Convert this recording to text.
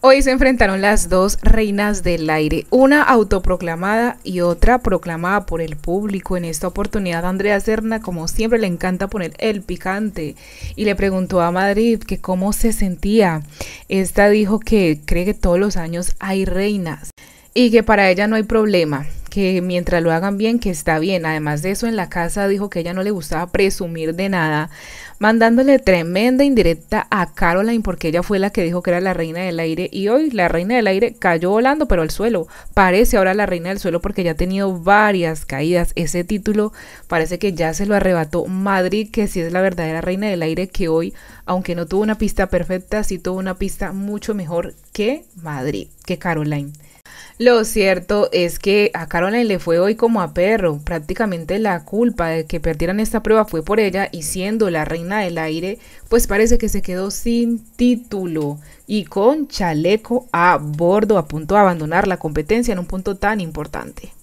Hoy se enfrentaron las dos reinas del aire, una autoproclamada y otra proclamada por el público. En esta oportunidad, Andrea Serna, como siempre, le encanta poner el picante y le preguntó a Madrid que cómo se sentía. Esta dijo que cree que todos los años hay reinas y que para ella no hay problema que mientras lo hagan bien, que está bien. Además de eso, en la casa dijo que ella no le gustaba presumir de nada, mandándole tremenda indirecta a Caroline porque ella fue la que dijo que era la reina del aire y hoy la reina del aire cayó volando pero al suelo. Parece ahora la reina del suelo porque ya ha tenido varias caídas. Ese título parece que ya se lo arrebató Madrid, que si es la verdadera reina del aire que hoy, aunque no tuvo una pista perfecta, sí tuvo una pista mucho mejor que Madrid, que Caroline. Lo cierto es que a Caroline le fue hoy como a perro. Prácticamente la culpa de que perdieran esta prueba fue por ella y siendo la reina del aire, pues parece que se quedó sin título y con chaleco a bordo a punto de abandonar la competencia en un punto tan importante.